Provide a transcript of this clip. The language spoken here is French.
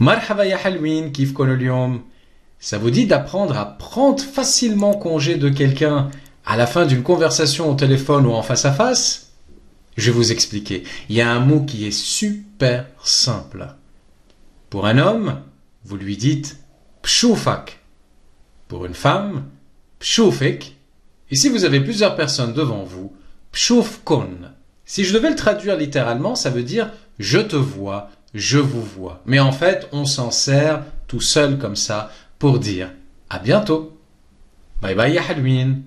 Marhaba Ça vous dit d'apprendre à prendre facilement congé de quelqu'un à la fin d'une conversation au téléphone ou en face à face Je vais vous expliquer. Il y a un mot qui est super simple. Pour un homme, vous lui dites pchoufak. Pour une femme, pchoufek. Et si vous avez plusieurs personnes devant vous, pchoufkon. Si je devais le traduire littéralement, ça veut dire je te vois, je vous vois. Mais en fait, on s'en sert tout seul comme ça pour dire à bientôt. Bye bye ya Halloween.